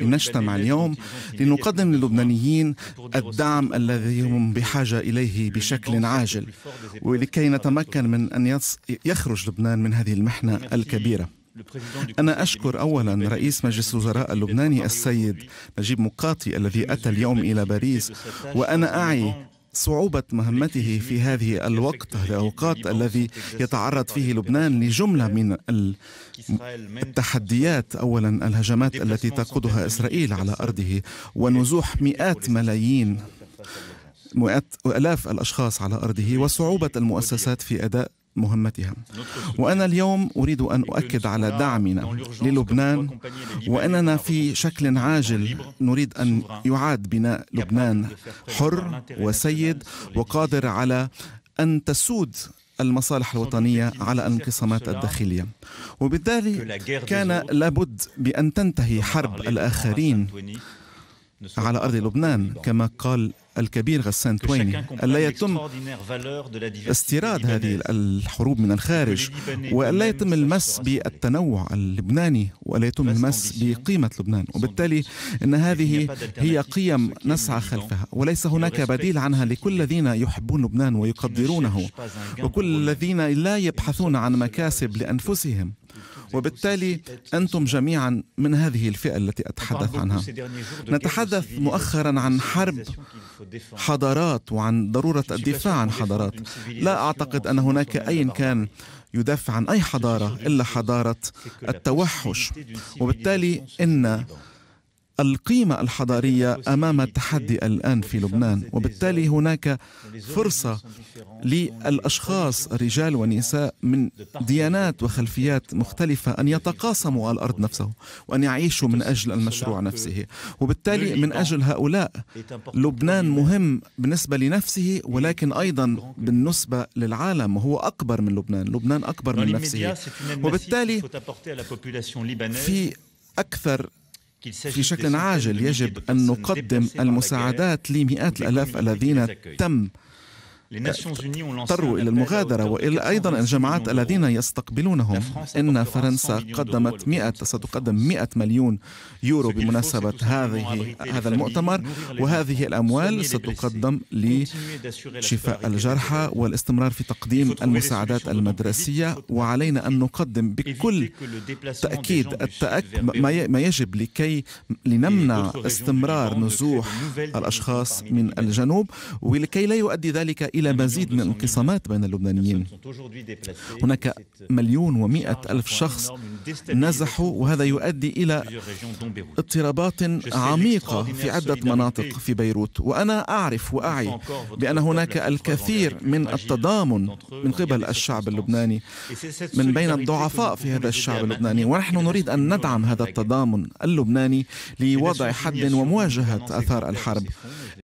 نجتمع اليوم لنقدم للبنانيين الدعم الذي هم بحاجة إليه بشكل عاجل ولكي نتمكن من أن يخرج لبنان من هذه المحنة الكبيرة أنا أشكر أولا رئيس مجلس الوزراء اللبناني السيد نجيب مقاطي الذي أتى اليوم إلى باريس وأنا أعي صعوبة مهمته في هذه الوقت الأوقات الذي يتعرض فيه لبنان لجملة من التحديات أولا الهجمات التي تقودها إسرائيل على أرضه ونزوح مئات ملايين مئات ألاف الأشخاص على أرضه وصعوبة المؤسسات في أداء مهمتها وأنا اليوم أريد أن أؤكد على دعمنا للبنان وأننا في شكل عاجل نريد أن يعاد بناء لبنان حر وسيد وقادر على أن تسود المصالح الوطنية على الانقسامات الداخلية وبالتالي كان لابد بأن تنتهي حرب الآخرين على أرض لبنان كما قال الكبير غسان تويني ألا يتم استيراد هذه الحروب من الخارج وألا يتم المس بالتنوع اللبناني وألا يتم المس بقيمة لبنان وبالتالي أن هذه هي قيم نسعى خلفها وليس هناك بديل عنها لكل الذين يحبون لبنان ويقدرونه وكل الذين لا يبحثون عن مكاسب لأنفسهم وبالتالي أنتم جميعا من هذه الفئة التي أتحدث عنها نتحدث مؤخرا عن حرب حضارات وعن ضرورة الدفاع عن حضارات لا أعتقد أن هناك أي كان يدافع عن أي حضارة إلا حضارة التوحش وبالتالي إن القيمة الحضارية أمام التحدي الآن في لبنان وبالتالي هناك فرصة للأشخاص رجال ونساء من ديانات وخلفيات مختلفة أن يتقاسموا على الأرض نفسه وأن يعيشوا من أجل المشروع نفسه وبالتالي من أجل هؤلاء لبنان مهم بالنسبة لنفسه ولكن أيضا بالنسبة للعالم وهو أكبر من لبنان لبنان أكبر من نفسه وبالتالي في أكثر في شكل عاجل يجب أن نقدم المساعدات لمئات الألاف الذين تم اضطروا إلى المغادرة وإلى أيضا الجماعات الذين يستقبلونهم إن فرنسا قدمت 100 ستقدم 100 مليون يورو بمناسبة هذه هذا المؤتمر وهذه الأموال ستقدم لشفاء الجرحى والاستمرار في تقديم المساعدات المدرسية وعلينا أن نقدم بكل تأكيد التأك... ما يجب لكي لنمنع استمرار نزوح الأشخاص من الجنوب ولكي لا يؤدي ذلك إلى مزيد من الانقسامات بين اللبنانيين هناك مليون ومئة ألف شخص نزحوا وهذا يؤدي إلى اضطرابات عميقة في عدة مناطق في بيروت وأنا أعرف وأعي بأن هناك الكثير من التضامن من قبل الشعب اللبناني من بين الضعفاء في هذا الشعب اللبناني ونحن نريد أن ندعم هذا التضامن اللبناني لوضع حد ومواجهة أثار الحرب